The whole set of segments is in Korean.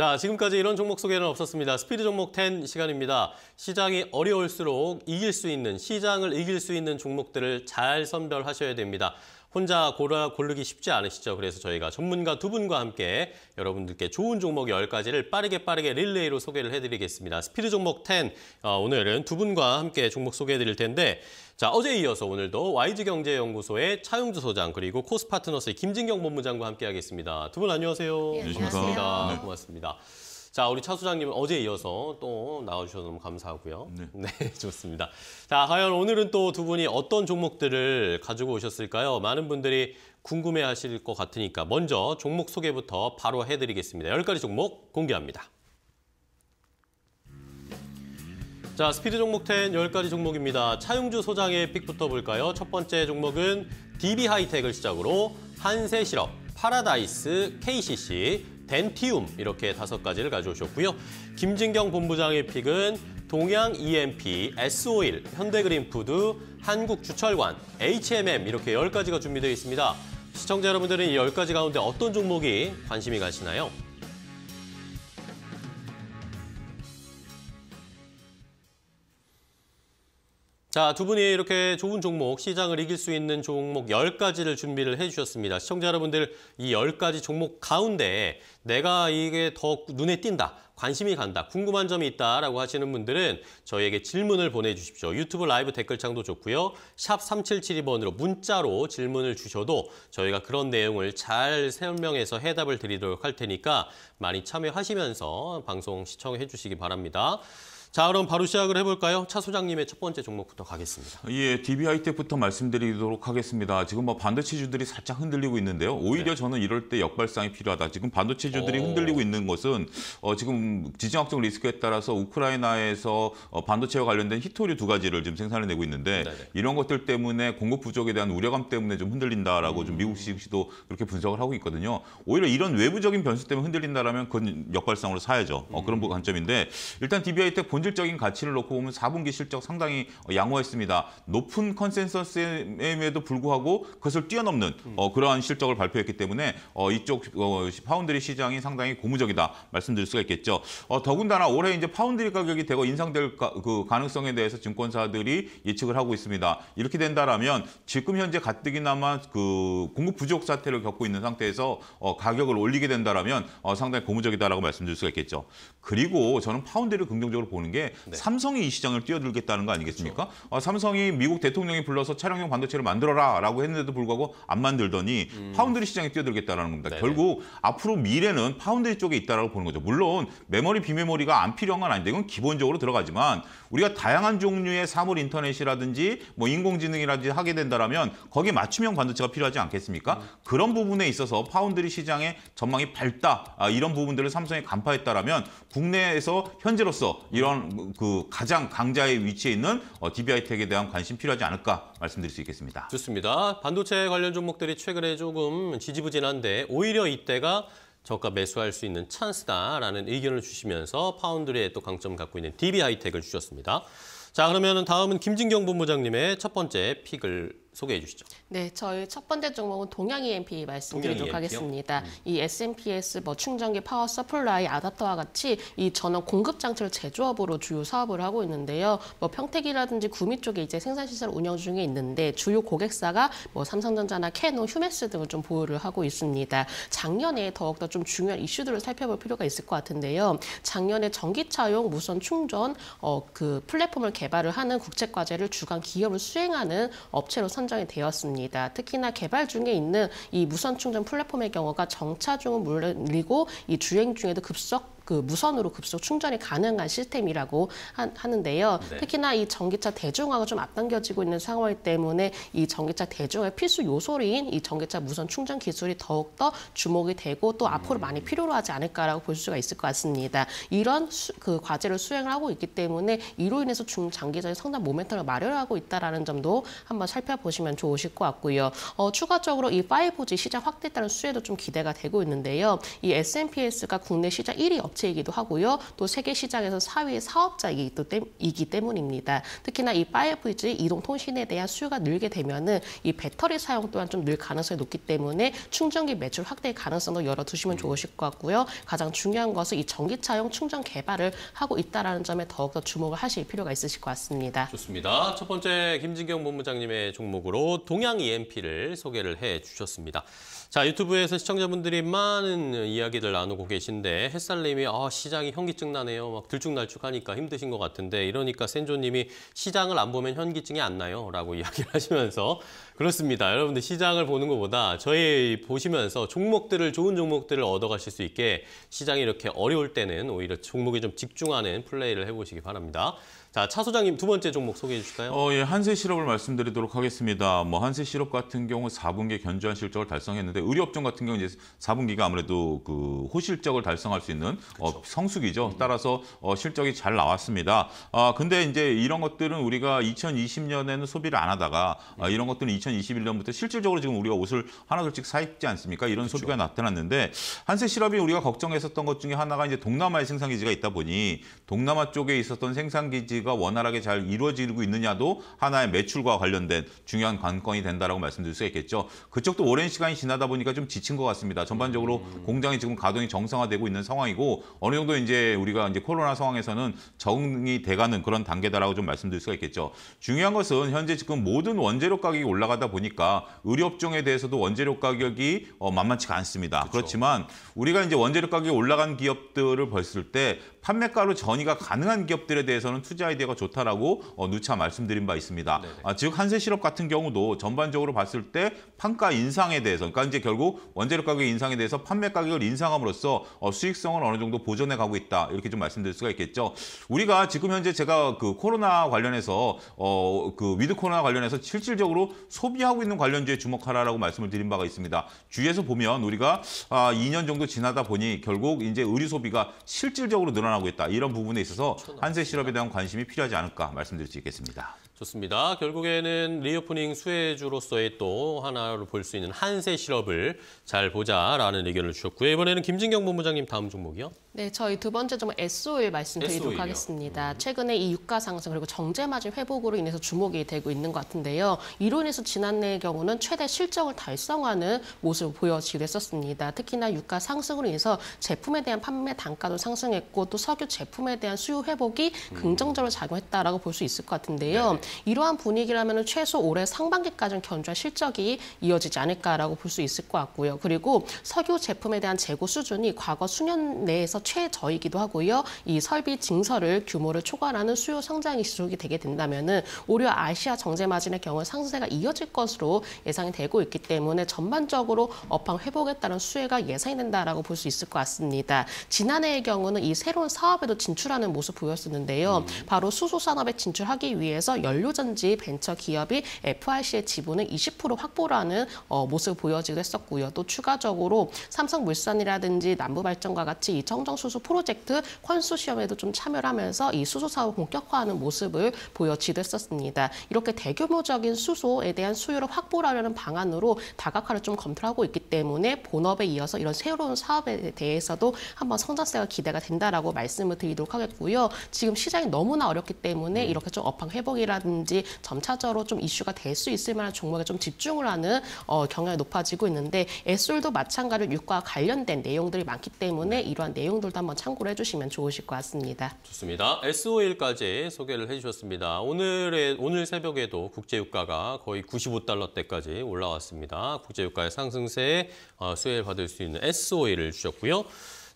자, 지금까지 이런 종목 소개는 없었습니다. 스피드 종목 10 시간입니다. 시장이 어려울수록 이길 수 있는, 시장을 이길 수 있는 종목들을 잘 선별하셔야 됩니다. 혼자 고라, 고르기 쉽지 않으시죠? 그래서 저희가 전문가 두 분과 함께 여러분들께 좋은 종목 10가지를 빠르게 빠르게 릴레이로 소개를 해드리겠습니다. 스피드 종목 10, 어, 오늘은 두 분과 함께 종목 소개해드릴 텐데 자 어제 이어서 오늘도 와이즈경제연구소의 차용주 소장 그리고 코스파트너스의 김진경 본부장과 함께하겠습니다. 두 분 안녕하세요. 네, 안녕하세요. 고맙습니다. 네. 고맙습니다. 자, 우리 차 소장님은 어제 이어서 또 나와주셔서 너무 감사하고요. 네. 네, 좋습니다. 자, 과연 오늘은 또 두 분이 어떤 종목들을 가지고 오셨을까요? 많은 분들이 궁금해하실 것 같으니까 먼저 종목 소개부터 바로 해드리겠습니다. 열 가지 종목 공개합니다. 자, 스피드 종목 10 10가지 종목입니다. 차용주 소장의 픽부터 볼까요? 첫 번째 종목은 DB 하이텍을 시작으로 한세 시럽, 파라다이스, KCC, 덴티움 이렇게 다섯 가지를 가져오셨고요. 김진경 본부장의 픽은 동양 EMP, S-오일, 현대그린푸드, 한국주철관, HMM 이렇게 열가지가 준비되어 있습니다. 시청자 여러분들은 이 열가지 가운데 어떤 종목이 관심이 가시나요? 자, 두 분이 이렇게 좋은 종목, 시장을 이길 수 있는 종목 10가지를 준비를 해주셨습니다. 시청자 여러분들 이 10가지 종목 가운데 내가 이게 더 눈에 띈다, 관심이 간다, 궁금한 점이 있다라고 하시는 분들은 저희에게 질문을 보내주십시오. 유튜브 라이브 댓글창도 좋고요. 샵 3772번으로 문자로 질문을 주셔도 저희가 그런 내용을 잘 설명해서 해답을 드리도록 할 테니까 많이 참여하시면서 방송 시청해 주시기 바랍니다. 자, 그럼 바로 시작을 해볼까요? 차 소장님의 첫 번째 종목부터 가겠습니다. 예, DB하이텍부터 말씀드리도록 하겠습니다. 지금 뭐 반도체주들이 살짝 흔들리고 있는데요. 오히려 네. 저는 이럴 때 역발상이 필요하다. 지금 반도체주들이 오. 어. 흔들리고 있는 것은 어, 지금 지정학적 리스크에 따라서 우크라이나에서 어, 반도체와 관련된 히토류 두 가지를 지금 생산을 내고 있는데 네네. 네. 이런 것들 때문에 공급 부족에 대한 우려감 때문에 좀 흔들린다라고 음. 좀 미국 시도 그렇게 분석을 하고 있거든요. 오히려 이런 외부적인 변수 때문에 흔들린다라면 그건 역발상으로 사야죠. 어, 그런 음. 관점인데 일단 DB하이텍 본 본질적인 가치를 놓고 보면 4분기 실적 상당히 양호했습니다. 높은 컨센서스임에도 불구하고 그것을 뛰어넘는 음. 어, 그러한 실적을 발표했기 때문에 어, 이쪽 어, 파운드리 시장이 상당히 고무적이다 말씀드릴 수가 있겠죠. 어, 더군다나 올해 이제 파운드리 가격이 대거 인상될 가, 그 가능성에 대해서 증권사들이 예측을 하고 있습니다. 이렇게 된다라면 지금 현재 가뜩이나마 그 공급 부족 사태를 겪고 있는 상태에서 어, 가격을 올리게 된다라면 어, 상당히 고무적이다라고 말씀드릴 수가 있겠죠. 그리고 저는 파운드리를 긍정적으로 보는 나오는 게 네. 삼성이 이 시장을 뛰어들겠다는 거 아니겠습니까? 그렇죠. 어, 삼성이 미국 대통령이 불러서 차량용 반도체를 만들어라라고 했는데도 불구하고 안 만들더니 음. 파운드리 시장에 뛰어들겠다는 겁니다. 네네. 결국 앞으로 미래는 파운드리 쪽에 있다라고 보는 거죠. 물론 메모리 비메모리가 안 필요한 건 아닌데 이건 기본적으로 들어가지만 우리가 다양한 종류의 사물 인터넷이라든지 뭐 인공지능이라든지 하게 된다라면 거기에 맞춤형 반도체가 필요하지 않겠습니까? 음. 그런 부분에 있어서 파운드리 시장의 전망이 밝다 아, 이런 부분들을 삼성이 간파했다라면 국내에서 현재로서 이런 가장 그 가장 강자의 위치에 있는 어, d b 이텍에 대한 관심 필요하지 않을까 말씀드릴 수 있겠습니다. 좋습니다. 반도체 관련 종목들이 최근에 조금 지지부진한데 오히려 이때가 저가 매수할 수 있는 찬스다라는 의견을 주시면서 파운드리에또 강점 갖고 있는 DB하이텍을 주셨습니다. 자 그러면 다음은 김진경 본부장님의 첫 번째 픽을 소개해 주시죠. 네, 저희 첫 번째 종목은 동양 EMP 말씀드리도록 동양 하겠습니다. 음. 이 SMPS 뭐 충전기 파워 서플라이 아답터와 같이 이 전원 공급 장치를 제조업으로 주요 사업을 하고 있는데요. 뭐 평택이라든지 구미 쪽에 이제 생산 시설 운영 중에 있는데 주요 고객사가 뭐 삼성전자나 캐논, 휴메스 등을 좀 보유를 하고 있습니다. 작년에 더욱더 좀 중요한 이슈들을 살펴볼 필요가 있을 것 같은데요. 작년에 전기차용 무선 충전 어, 그 플랫폼을 개발을 하는 국책 과제를 주간 기업을 수행하는 업체로 선정 선정이 되었습니다. 특히나 개발 중에 있는 이 무선 충전 플랫폼의 경우가 정차 중은 물론이고 이 주행 중에도 급속 그 무선으로 급속 충전이 가능한 시스템이라고 하, 는데요 네. 특히나 이 전기차 대중화가 좀 앞당겨지고 있는 상황 때문에 이 전기차 대중화의 필수 요소인 이 전기차 무선 충전 기술이 더욱더 주목이 되고 또 음. 앞으로 많이 필요로 하지 않을까라고 볼 수가 있을 것 같습니다. 이런 수, 그 과제를 수행을 하고 있기 때문에 이로 인해서 중장기적인 성당 모멘텀을 마련하고 있다는 점도 한번 살펴보시면 좋으실 것 같고요. 어, 추가적으로 이 5G 시장 확대에 따른 수혜도 좀 기대가 되고 있는데요. 이 SNPS가 국내 시장 1위 업체 주체이기도 하고요. 또 세계 시장에서 4위의 사업자이기 때문입니다. 특히나 이 5G 이동통신에 대한 수요가 늘게 되면은 이 배터리 사용 또한 좀 늘 가능성이 높기 때문에 충전기 매출 확대 가능성도 열어두시면 음. 좋으실 것 같고요. 가장 중요한 것은 이 전기차용 충전 개발을 하고 있다는 점에 더욱더 주목을 하실 필요가 있으실 것 같습니다. 좋습니다. 첫 번째 김진경 본부장님의 종목으로 동양 EMP를 소개를 해 주셨습니다. 자 유튜브에서 시청자분들이 많은 이야기들 나누고 계신데 햇살님이 아, 시장이 현기증 나네요. 막 들쭉날쭉하니까 힘드신 것 같은데 이러니까 센조님이 시장을 안 보면 현기증이 안 나요. 라고 이야기를 하시면서 그렇습니다. 여러분들 시장을 보는 것보다 저희 보시면서 종목들을 좋은 종목들을 얻어가실 수 있게 시장이 이렇게 어려울 때는 오히려 종목에 좀 집중하는 플레이를 해보시기 바랍니다. 자, 차 소장님 두 번째 종목 소개해 주실까요? 어, 예, 한세 시럽을 말씀드리도록 하겠습니다. 뭐 한세 시럽 같은 경우 4분기 견조한 실적을 달성했는데 의료업종 같은 경우 이제 4분기가 아무래도 그 호실적을 달성할 수 있는 어, 그렇죠. 성수기죠. 따라서 어, 실적이 잘 나왔습니다. 아, 근데 이제 이런 것들은 우리가 2020년에는 소비를 안 하다가 아, 네. 이런 것들은 2021년부터 실질적으로 지금 우리가 옷을 하나둘씩 사 입지 않습니까? 이런 그쵸. 그렇죠. 소비가 나타났는데 한세 시럽이 우리가 걱정했었던 것 중에 하나가 이제 동남아의 생산 기지가 있다 보니 동남아 쪽에 있었던 생산 기지 관리가 원활하게 잘 이루어지고 있느냐도 하나의 매출과 관련된 중요한 관건이 된다라고 말씀드릴 수 있겠죠. 그쪽도 오랜 시간이 지나다 보니까 좀 지친 것 같습니다. 전반적으로 음. 공장이 지금 가동이 정상화되고 있는 상황이고 어느 정도 이제 우리가 이제 코로나 상황에서는 적응이 돼가는 그런 단계다라고 좀 말씀드릴 수가 있겠죠. 중요한 것은 현재 지금 모든 원재료 가격이 올라가다 보니까 의료업종에 대해서도 원재료 가격이 어, 만만치가 않습니다. 그렇죠. 그렇지만 우리가 이제 원재료 가격이 올라간 기업들을 봤을때 판매가로 전이가 가능한 기업들에 대해서는 투자 아이디어가 좋다라고 어, 누차 말씀드린 바 있습니다. 네, 네. 아, 즉 한세 실업 같은 경우도 전반적으로 봤을 때 판가 인상에 대해서 그러니까 이제 결국 원재료 가격 인상에 대해서 판매 가격을 인상함으로써 어, 수익성을 어느 정도 보전해 가고 있다 이렇게 좀 말씀드릴 수가 있겠죠. 우리가 지금 현재 제가 그 코로나 관련해서 어, 그 위드 코로나 관련해서 실질적으로 소비하고 있는 관련주에 주목하라라고 말씀을 드린 바가 있습니다. 주위에서 보면 우리가 아, 2년 정도 지나다 보니 결국 이제 의류 소비가 실질적으로 늘어 불안하고 있다. 이런 부분에 있어서 한세 실업에 대한 관심이 필요하지 않을까 말씀드릴 수 있겠습니다. 좋습니다. 결국에는 리오프닝 수혜주로서의 또 하나로 볼 수 있는 한세 실업을 잘 보자라는 의견을 주셨고요. 이번에는 김진경 본부장님 다음 종목이요. 네, 저희 두 번째 종목 s o 일 말씀드리도록 S5일이요. 하겠습니다. 음. 최근에 이 유가 상승 그리고 정제 마진 회복으로 인해서 주목이 되고 있는 것 같은데요. 이론에서 지난해의 경우는 최대 실적을 달성하는 모습을 보여지기도 했었습니다. 특히나 유가 상승으로 인해서 제품에 대한 판매 단가도 상승했고 또 석유 제품에 대한 수요 회복이 음. 긍정적으로 작용했다라고 볼 수 있을 것 같은데요. 네. 이러한 분위기라면 최소 올해 상반기까지는 견주한 실적이 이어지지 않을까라고 볼 수 있을 것 같고요. 그리고 석유 제품에 대한 재고 수준이 과거 수년 내에서 최저이기도 하고요. 이 설비 증설을 규모를 초과하는 수요 성장이 지속이 되게 된다면은 오히려 아시아 정제 마진의 경우 상승세가 이어질 것으로 예상이 되고 있기 때문에 전반적으로 업황 회복에 따른 수혜가 예상이 된다라고 볼 수 있을 것 같습니다. 지난해의 경우는 이 새로운 사업에도 진출하는 모습 보였었는데요. 음. 바로 수소 산업에 진출하기 위해서 열 원료전지 벤처 기업이 FRC의 지분을 20% 확보라는 어, 모습을 보여지도 했었고요. 또 추가적으로 삼성물산이라든지 남부발전과 같이 이 청정수소 프로젝트 컨소시엄에도 좀 참여를 하면서 이 수소 사업 본격화하는 모습을 보여지도 했었습니다. 이렇게 대규모적인 수소에 대한 수요를 확보하려는 방안으로 다각화를 좀 검토하고 있기 때문에 본업에 이어서 이런 새로운 사업에 대해서도 한번 성장세가 기대가 된다라고 말씀을 드리도록 하겠고요. 지금 시장이 너무나 어렵기 때문에 네. 이렇게 좀 업황 회복이라든지 라든지 점차적으로 좀 이슈가 될 수 있을 만한 종목에 좀 집중을 하는 어, 경향이 높아지고 있는데 애술도 마찬가지로 유가와 관련된 내용들이 많기 때문에 네. 이러한 내용들도 한번 참고를 해주시면 좋으실 것 같습니다. 좋습니다. SO일까지 소개를 해주셨습니다. 오늘의 오늘 새벽에도 국제유가가 거의 95달러대까지 올라왔습니다. 국제유가의 상승세에 어, 수혜를 받을 수 있는 SO일을 주셨고요.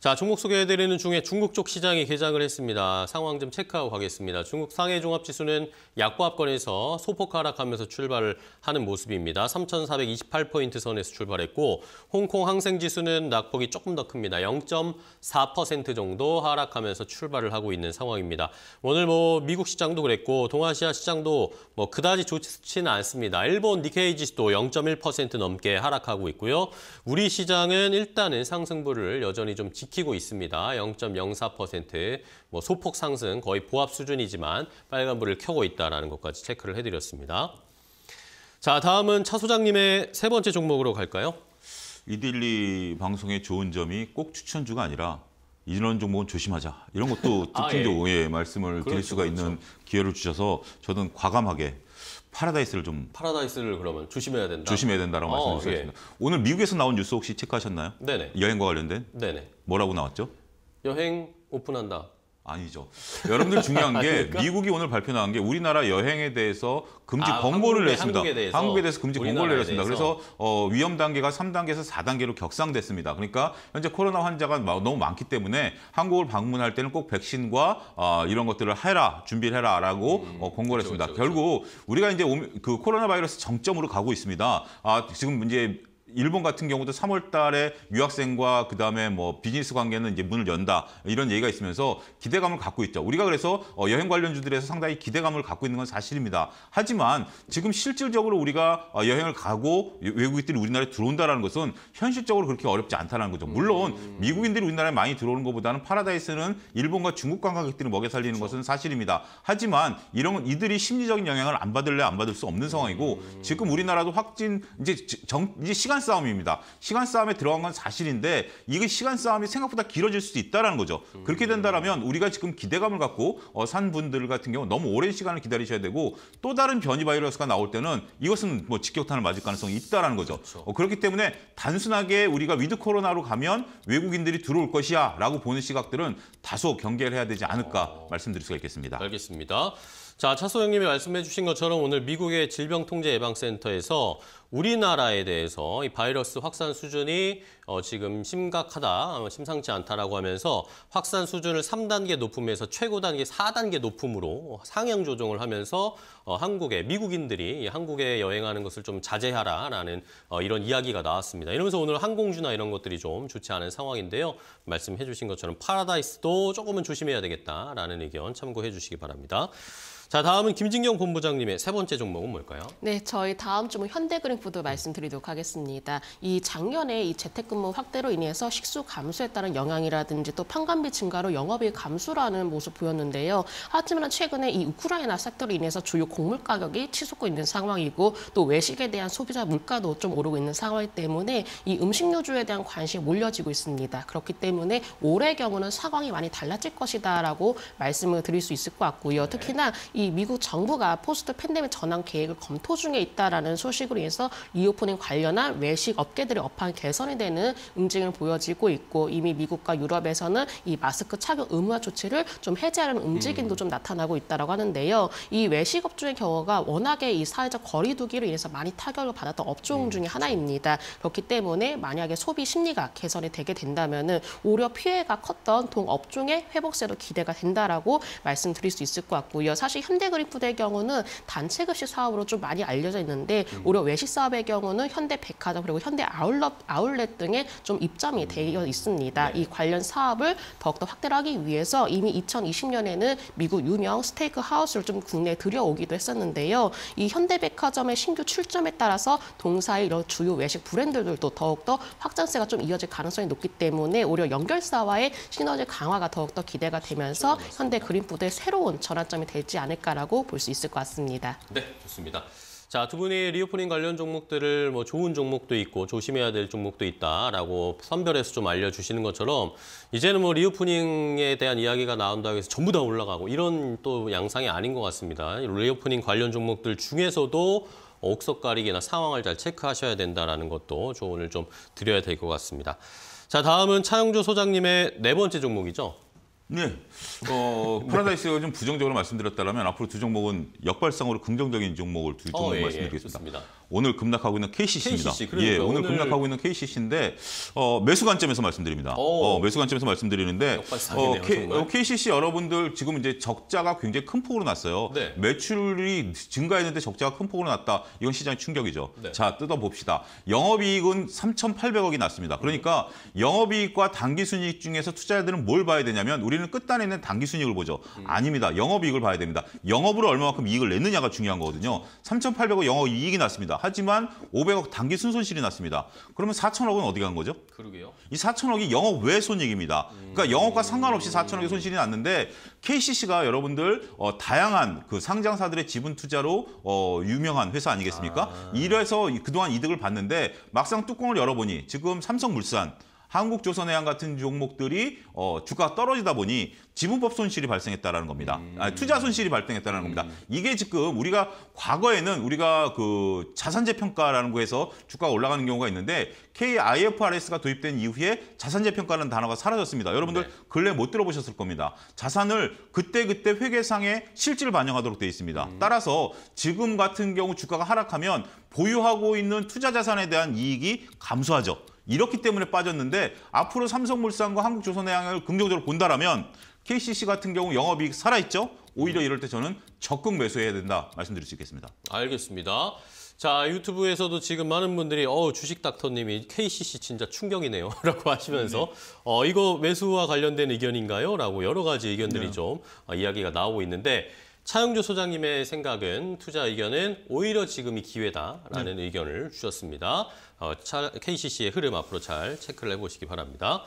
자, 종목 소개해드리는 중에 중국 쪽 시장이 개장을 했습니다. 상황 좀 체크하고 가겠습니다. 중국 상해 종합지수는 약과합권에서 소폭 하락하면서 출발을 하는 모습입니다. 3,428포인트 선에서 출발했고 홍콩 항생지수는 낙폭이 조금 더 큽니다. 0.4% 정도 하락하면서 출발을 하고 있는 상황입니다. 오늘 뭐 미국 시장도 그랬고 동아시아 시장도 뭐 그다지 좋지는 않습니다. 일본 니케이 지수도 0.1% 넘게 하락하고 있고요. 우리 시장은 일단은 상승부를 여전히 좀 지키 지키고 있습니다. 0.04%, 뭐 소폭 상승, 거의 보합 수준이지만 빨간불을 켜고 있다는 것까지 체크를 해드렸습니다. 자, 다음은 차 소장님의 세 번째 종목으로 갈까요? 이딜리 방송의 좋은 점이 꼭 추천주가 아니라 이런 종목은 조심하자. 이런 것도 아, 특징적으로 아, 예. 예. 말씀을 그렇죠, 드릴 수가 그렇죠. 있는 기회를 주셔서 저는 과감하게 파라다이스를 좀 파라다이스를 그러면 조심해야 된다. 조심해야 된다라고 어, 말씀드리겠습니다. 예. 오늘 미국에서 나온 뉴스 혹시 체크하셨나요? 네네. 여행과 관련된? 네네. 뭐라고 나왔죠? 여행 오픈한다. 아니죠. 여러분들 중요한 게 미국이 오늘 발표 나온 게 우리나라 여행에 대해서 금지 아, 권고를 한국에, 냈습니다. 한국에 대해서, 한국에 대해서 금지 권고를 내렸습니다 그래서 어, 위험 단계가 3단계에서 4단계로 격상됐습니다. 그러니까 현재 코로나 환자가 너무 많기 때문에 한국을 방문할 때는 꼭 백신과 어, 이런 것들을 해라, 준비를 해라라고 음, 어, 권고를 그쵸, 했습니다. 그쵸, 그 결국 우리가 이제 그 코로나 바이러스 정점으로 가고 있습니다. 아, 지금 이제 일본 같은 경우도 3월 달에 유학생과 그다음에 뭐 비즈니스 관계는 이제 문을 연다. 이런 얘기가 있으면서 기대감을 갖고 있죠. 우리가 그래서 어, 여행 관련주들에서 상당히 기대감을 갖고 있는 건 사실입니다. 하지만 지금 실질적으로 우리가 어, 여행을 가고 외국인들이 우리나라에 들어온다는 것은 현실적으로 그렇게 어렵지 않다는 거죠. 물론 음. 미국인들이 우리나라에 많이 들어오는 것보다는 파라다이스는 일본과 중국 관광객들이 먹여 살리는 그렇죠. 것은 사실입니다. 하지만 이런 이들이 심리적인 영향을 안 받을래 안 받을 수 없는 상황이고 음. 지금 우리나라도 확진 이제 정 이제 시간 싸움입니다. 시간 싸움에 들어간 건 사실인데 이게 시간 싸움이 생각보다 길어질 수도 있다는 거죠. 그렇게 된다면 우리가 지금 기대감을 갖고 어, 산 분들 같은 경우 너무 오랜 시간을 기다리셔야 되고 또 다른 변이 바이러스가 나올 때는 이것은 뭐 직격탄을 맞을 가능성이 있다는 거죠. 그렇죠. 어, 그렇기 때문에 단순하게 우리가 위드 코로나로 가면 외국인들이 들어올 것이야 라고 보는 시각들은 다소 경계를 해야 되지 않을까 어. 말씀드릴 수가 있겠습니다. 알겠습니다. 자, 차소영님이 말씀해 주신 것처럼 오늘 미국의 질병통제예방센터에서 우리나라에 대해서 이 바이러스 확산 수준이 어, 지금 심각하다, 어, 심상치 않다라고 하면서 확산 수준을 3단계 높음에서 최고 단계 4단계 높음으로 상향 조정을 하면서 어, 한국에 미국인들이 한국에 여행하는 것을 좀 자제하라라는 어, 이런 이야기가 나왔습니다. 이러면서 오늘 항공주나 이런 것들이 좀 좋지 않은 상황인데요. 말씀해 주신 것처럼 파라다이스도 조금은 조심해야 되겠다라는 의견 참고해 주시기 바랍니다. 자, 다음은 김진경 본부장님의 세 번째 종목은 뭘까요? 네, 저희 다음 주은 현대그룹 부도 말씀드리도록 하겠습니다. 이 작년에 이 재택근무 확대로 인해서 식수 감소에 따른 영향이라든지 또 판관비 증가로 영업이 감소라는 모습 보였는데요. 하지만 최근에 이 우크라이나 섹터로 인해서 주요 곡물 가격이 치솟고 있는 상황이고 또 외식에 대한 소비자 물가도 좀 오르고 있는 상황 이기 때문에 이 음식료주에 대한 관심이 몰려지고 있습니다. 그렇기 때문에 올해 경우는 상황이 많이 달라질 것이다라고 말씀을 드릴 수 있을 것 같고요. 네. 특히나 이 미국 정부가 포스트 팬데믹 전환 계획을 검토 중에 있다라는 소식으로 인해서 이오프닝 관련한 외식 업계들의 업황 개선이 되는 움직임을 보여지고 있고 이미 미국과 유럽에서는 이 마스크 착용 의무화 조치를 좀 해제하는 움직임도 음. 좀 나타나고 있다고 하는데요. 이외식업종의 경우가 워낙에 이 사회적 거리두기로 인해서 많이 타격을 받았던 업종 음, 중에 하나입니다. 그렇기 때문에 만약에 소비 심리가 개선이 되게 된다면 오히려 피해가 컸던 동업종의 회복세도 기대가 된다라고 말씀드릴 수 있을 것 같고요. 사실 현대그리프의 경우는 단체급식 사업으로 좀 많이 알려져 있는데 음. 오히려 외식 사업의 경우는 현대백화점 그리고 현대아울렛 아울렛 등에 좀 입점이 음. 되어 있습니다. 네. 이 관련 사업을 더욱더 확대하기 위해서 이미 2020년에는 미국 유명 스테이크 하우스를 좀 국내에 들여오기도 했었는데요. 이 현대백화점의 신규 출점에 따라서 동사의 이런 주요 외식 브랜드들도 더욱더 확장세가 좀 이어질 가능성이 높기 때문에 오히려 연결사와의 시너지 강화가 더욱더 기대가 그렇죠. 되면서 현대 그린푸드의 새로운 전환점이 되지 않을까라고 볼 수 있을 것 같습니다. 네, 좋습니다. 자, 두 분이 리오프닝 관련 종목들을 뭐 좋은 종목도 있고 조심해야 될 종목도 있다라고 선별해서 좀 알려주시는 것처럼 이제는 뭐 리오프닝에 대한 이야기가 나온다고 해서 전부 다 올라가고 이런 또 양상이 아닌 것 같습니다. 리오프닝 관련 종목들 중에서도 옥석 가리기나 상황을 잘 체크하셔야 된다라는 것도 조언을 좀 드려야 될 것 같습니다. 자, 다음은 차영조 소장님의 네 번째 종목이죠. 네. 어, 프라다이스가좀 부정적으로 말씀드렸다면 앞으로 두 종목은 역발상으로 긍정적인 종목을 두 종목 어, 예, 예. 말씀드리겠습니다. 예, 오늘 급락하고 있는 KCC입니다. KCC, 그러니까 예, 오늘, 오늘, 급락하고 있는 KCC인데 어, 매수 관점에서 말씀드립니다. 어, 매수 관점에서 말씀드리는데 어, K, 어, KCC 여러분들 지금 이제 적자가 굉장히 큰 폭으로 났어요. 네. 매출이 증가했는데 적자가 큰 폭으로 났다. 이건 시장 충격이죠. 네. 자, 뜯어봅시다. 영업이익은 3,800억이 났습니다. 그러니까 영업이익과 단기순이익 중에서 투자자들은 뭘 봐야 되냐면 우리는 끝단에 있는 단기순이익을 보죠. 음. 아닙니다. 영업이익을 봐야 됩니다. 영업으로 얼마만큼 이익을 냈느냐가 중요한 거거든요. 3,800억 영업이익이 났습니다. 하지만 500억 단기 순손실이 났습니다. 그러면 4천억은 어디 간 거죠? 그러게요. 이 4천억이 영업 외 손익입니다. 그러니까 음. 영업과 상관없이 4천억의 손실이 났는데 KCC가 여러분들 어, 다양한 그 상장사들의 지분 투자로 어, 유명한 회사 아니겠습니까? 아... 이래서 그동안 이득을 봤는데 막상 뚜껑을 열어보니 지금 삼성물산 한국조선해양 같은 종목들이 어, 주가가 떨어지다 보니 지분법 손실이 발생했다라는 겁니다. 음. 아니, 투자 손실이 발생했다는 음. 겁니다. 이게 지금 우리가 과거에는 우리가 그 자산재 평가라는 거에서 주가가 올라가는 경우가 있는데 KIFRS가 도입된 이후에 자산재 평가라는 단어가 사라졌습니다. 여러분들 네. 근래 못 들어보셨을 겁니다. 자산을 그때그때 회계상의 실질 을 반영하도록 돼 있습니다. 음. 따라서 지금 같은 경우 주가가 하락하면 보유하고 있는 투자 자산에 대한 이익이 감소하죠. 이렇기 때문에 빠졌는데 앞으로 삼성물산과 한국조선의 향을 긍정적으로 본다라면 KCC 같은 경우 영업이익 살아있죠? 오히려 이럴 때 저는 적극 매수해야 된다 말씀드릴 수 있겠습니다. 알겠습니다. 자 유튜브에서도 지금 많은 분들이 어 주식 닥터님이 KCC 진짜 충격이네요 라고 하시면서 네. 어 이거 매수와 관련된 의견인가요? 라고 여러 가지 의견들이 네. 좀 어, 이야기가 나오고 있는데 차영주 소장님의 생각은 투자 의견은 오히려 지금이 기회다라는 네. 의견을 주셨습니다. 어, 차, KCC의 흐름 앞으로 잘 체크를 해보시기 바랍니다.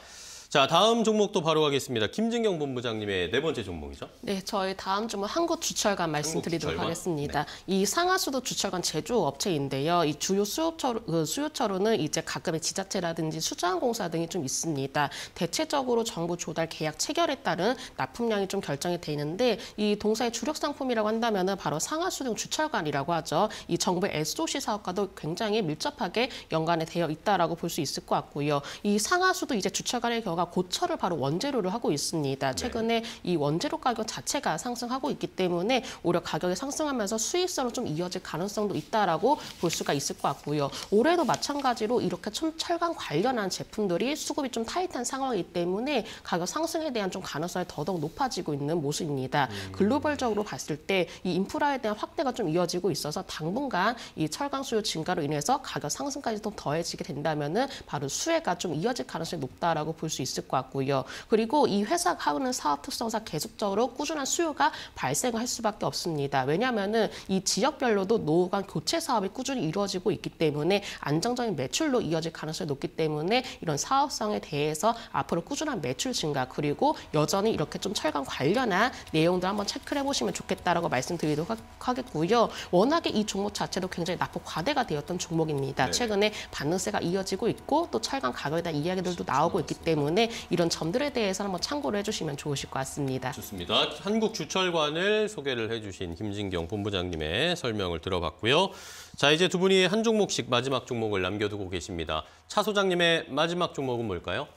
자, 다음 종목도 바로 가겠습니다. 김진경 본부장님의 네 번째 종목이죠? 네, 저희 다음 종목 한국 주철관 말씀드리도록 주철관? 하겠습니다. 네. 이 상하수도 주철관 제조업체인데요. 이 주요 수요처로, 그 수요처로는 이제 가끔의 지자체라든지 수자원공사 등이 좀 있습니다. 대체적으로 정부 조달 계약 체결에 따른 납품량이 좀 결정이 돼 있는데 이 동사의 주력 상품이라고 한다면 은 바로 상하수도 주철관이라고 하죠. 이 정부의 SOC 사업과도 굉장히 밀접하게 연관이 되어 있다라고 볼 수 있을 것 같고요. 이 상하수도 이제 주철관의 경우 들어가 고철을 바로 원재료로 하고 있습니다. 네. 최근에 이 원재료 가격 자체가 상승하고 있기 때문에 오히려 가격이 상승하면서 수익성을 좀 이어질 가능성도 있다라고 볼 수가 있을 것 같고요. 올해도 마찬가지로 이렇게 철강 관련한 제품들이 수급이 좀 타이트한 상황이기 때문에 가격 상승에 대한 좀 가능성이 더더욱 높아지고 있는 모습입니다. 음. 글로벌적으로 봤을 때 이 인프라에 대한 확대가 좀 이어지고 있어서 당분간 이 철강 수요 증가로 인해서 가격 상승까지 좀 더해지게 된다면은 바로 수혜가 좀 이어질 가능성이 높다라고 볼 수 있습니다. 있을 것 같고요. 그리고 이회사가하는 사업 특성상 계속적으로 꾸준한 수요가 발생할 수밖에 없습니다. 왜냐하면은 이 지역별로도 노후 관 교체 사업이 꾸준히 이루어지고 있기 때문에 안정적인 매출로 이어질 가능성이 높기 때문에 이런 사업성에 대해서 앞으로 꾸준한 매출 증가 그리고 여전히 이렇게 좀 철강 관련한 내용들 한번 체크 해보시면 좋겠다라고 말씀드리도록 하겠고요. 워낙에 이 종목 자체도 굉장히 낙폭 과대가 되었던 종목입니다. 네. 최근에 반응세가 이어지고 있고 또 철강 가격에 대한 이야기들도 나오고 있기 때문에 때문에 이런 점들에 대해서 한번 뭐 참고를 해주시면 좋으실 것 같습니다. 좋습니다. 한국주철관을 소개를 해주신 김진경 본부장님의 설명을 들어봤고요. 자, 이제 두 분이 한 종목씩 마지막 종목을 남겨두고 계십니다. 차 소장님의 마지막 종목은 뭘까요?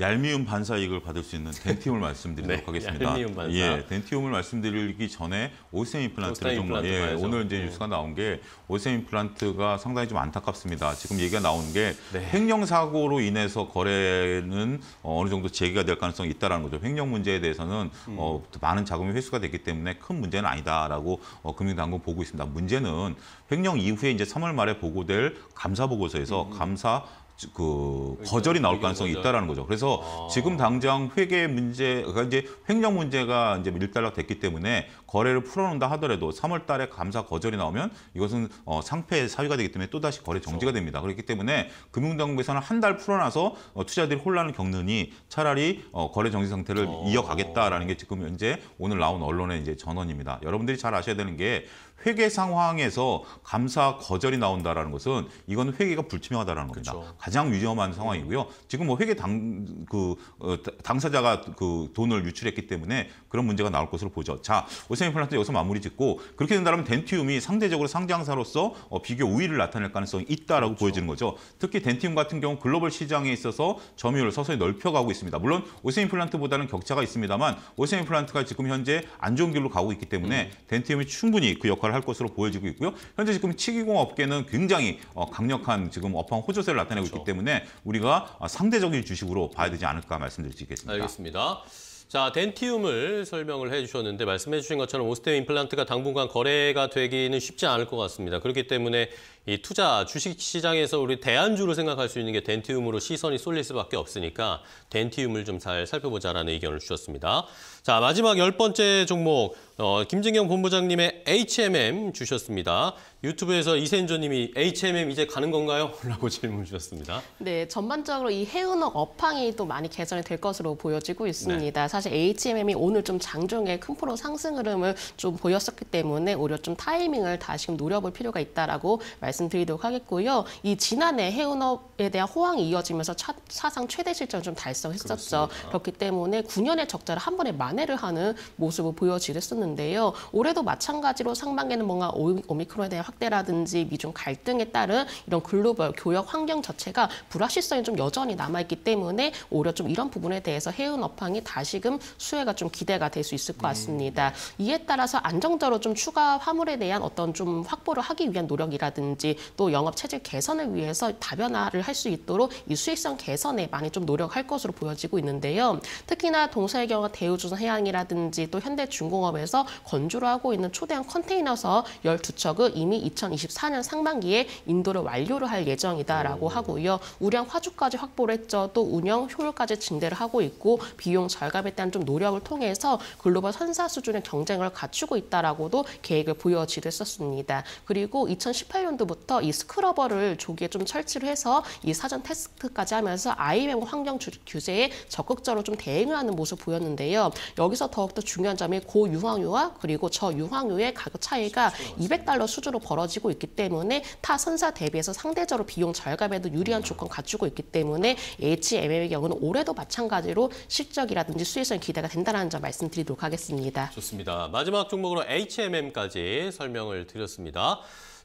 얄미움 반사 이익을 받을 수 있는 덴티움을 말씀드리도록 네, 하겠습니다. 얄미움 반사. 예, 덴티움을 말씀드리기 전에 오세임 임플란트를 좀 예, 오늘 이제 네. 뉴스가 나온 게 오세임 임플란트가 상당히 좀 안타깝습니다. 지금 얘기가 나온 게 네. 횡령 사고로 인해서 거래는 어, 어느 정도 재개가 될 가능성이 있다라는 거죠. 횡령 문제에 대해서는 음. 어, 많은 자금이 회수가 됐기 때문에 큰 문제는 아니다라고 어, 금융당국 보고 있습니다. 문제는 횡령 이후에 이제 3월 말에 보고될 감사 보고서에서 음. 감사 그, 그 거절이 나올 가능성이 있다라는 거죠. 그래서 아. 지금 당장 회계 문제, 그러니까 이제 횡령 문제가 이제 밀달락 됐기 때문에 거래를 풀어놓는다 하더라도 3월달에 감사 거절이 나오면 이것은 어, 상패 사유가 되기 때문에 또 다시 거래 그렇죠. 정지가 그렇죠. 됩니다. 그렇기 때문에 금융당국에서는 한 달 풀어놔서 어, 투자들이 혼란을 겪느니 차라리 어, 거래 정지 상태를 어. 이어가겠다라는 게 지금 현재 오늘 나온 언론의 이제 전언입니다. 여러분들이 잘 아셔야 되는 게 회계 상황에서 감사 거절이 나온다라는 것은 이건 회계가 불투명하다라는 겁니다. 그렇죠. 가장 위험한 상황이고요. 지금 뭐 회계 당그 어, 당사자가 그 돈을 유출했기 때문에 그런 문제가 나올 것으로 보죠. 자, 오세미 플란트 여기서 마무리 짓고 그렇게 된다면 덴티움이 상대적으로 상장사로서 어, 비교 우위를 나타낼 가능성이 있다라고 그렇죠. 보여지는 거죠. 특히 덴티움 같은 경우 글로벌 시장에 있어서 점유율을 서서히 넓혀가고 있습니다. 물론 오세미 플란트보다는 격차가 있습니다만 오세미 플란트가 지금 현재 안 좋은 길로 가고 있기 때문에 음. 덴티움이 충분히 그 역할을 증가를 할 것으로 보여지고 있고요. 현재 지금 치기공 업계는 굉장히 어, 강력한 지금 업황 호조세를 나타내고 그렇죠. 있기 때문에 우리가 어, 상대적인 주식으로 봐야 되지 않을까 말씀드릴 수 있겠습니다. 알겠습니다. 자, 덴티움을 설명을 해주셨는데 말씀해 주신 것처럼 오스템 임플란트가 당분간 거래가 되기는 쉽지 않을 것 같습니다. 그렇기 때문에 이 투자 주식시장에서 우리 대안주로 생각할 수 있는 게 덴티움으로 시선이 쏠릴 수밖에 없으니까 덴티움을 좀 잘 살펴보자라는 의견을 주셨습니다. 자, 마지막 열 번째 종목 어, 김진경 본부장님의 HMM 주셨습니다. 유튜브에서 이센조님이 HMM 이제 가는 건가요? 라고 질문 주셨습니다. 네, 전반적으로 이 해운업 업황이 또 많이 개선이 될 것으로 보여지고 있습니다. 네. 사실 HMM이 오늘 좀 장중에 큰 프로 상승 흐름을 좀 보였었기 때문에 오히려 좀 타이밍을 다시금 노려볼 필요가 있다라고 말씀드리도록 하겠고요. 이 지난해 해운업에 대한 호황이 이어지면서 차, 사상 최대 실적을 좀 달성했었죠. 그렇습니다. 그렇기 때문에 9년의 적자를 한 번에 만회를 하는 모습을 보여지랬었는데요. 올해도 마찬가지로 상반기는 뭔가 오미크론에 대한 확대라든지 미중 갈등에 따른 이런 글로벌 교역 환경 자체가 불확실성이 좀 여전히 남아있기 때문에 오히려 좀 이런 부분에 대해서 해운 업황이 다시금 수혜가 좀 기대가 될 수 있을 것 네. 같습니다. 이에 따라서 안정적으로 좀 추가 화물에 대한 어떤 좀 확보를 하기 위한 노력이라든지 또 영업 체질 개선을 위해서 다변화를 할 수 있도록 이 수익성 개선에 많이 좀 노력할 것으로 보여지고 있는데요. 특히나 동서의 경우 대우조선 해양이라든지 또 현대중공업에서 건조를 하고 있는 초대형 컨테이너서 12척을 이미 2024년 상반기에 인도를 완료를 할 예정이다라고 하고요. 우량 화주까지 확보를 했죠. 또 운영 효율까지 증대를 하고 있고 비용 절감에 대한 좀 노력을 통해서 글로벌 선사 수준의 경쟁을 갖추고 있다라고도 계획을 보여지도 했었습니다. 그리고 2018년도부터 이 스크러버를 조기에 좀 설치를 해서 이 사전 테스트까지 하면서 IMF 환경 규제에 적극적으로 좀 대응을 하는 모습 보였는데요. 여기서 더욱더 중요한 점이 고유황유와 그리고 저유황유의 가격 차이가 200달러 수준으로 벌 벌어지고 있기 때문에 타 선사 대비해서 상대적으로 비용 절감에도 유리한 조건 갖추고 있기 때문에 HMM의 경우는 올해도 마찬가지로 실적이라든지 수익성 기대가 된다는 점 말씀드리도록 하겠습니다. 좋습니다. 마지막 종목으로 HMM까지 설명을 드렸습니다.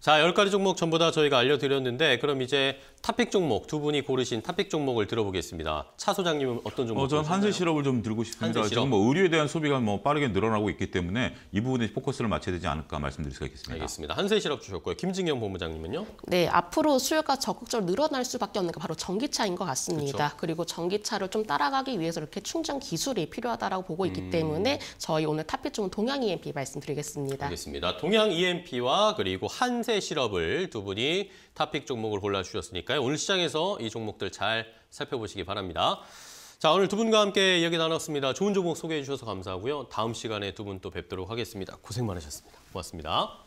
자, 10가지 종목 전부 다 저희가 알려드렸는데 그럼 이제 탑픽 종목 두 분이 고르신 탑픽 종목을 들어보겠습니다. 차 소장님은 어떤 종목? 어, 전 한세 실업을 좀 들고 싶습니다. 지금 뭐의류에 대한 소비가 뭐 빠르게 늘어나고 있기 때문에 이 부분에 포커스를 맞춰야 되지 않을까 말씀드릴 수가 있겠습니다. 알겠습니다. 한세 실업 주셨고요. 김진경 본부장님은요? 네, 앞으로 수요가 적극적으로 늘어날 수밖에 없는 게 바로 전기차인 것 같습니다. 그쵸? 그렇죠. 그리고 전기차를 좀 따라가기 위해서 이렇게 충전 기술이 필요하다라고 보고 있기 음... 때문에 저희 오늘 탑픽 종목 동양 EMP 말씀드리겠습니다. 알겠습니다. 동양 EMP와 그리고 한세 셀의 실업을 두 분이 탑픽 종목을 골라주셨으니까요. 오늘 시장에서 이 종목들 잘 살펴보시기 바랍니다. 자, 오늘 두 분과 함께 이야기 나눴습니다. 좋은 종목 소개해 주셔서 감사하고요. 다음 시간에 두 분 또 뵙도록 하겠습니다. 고생 많으셨습니다. 고맙습니다.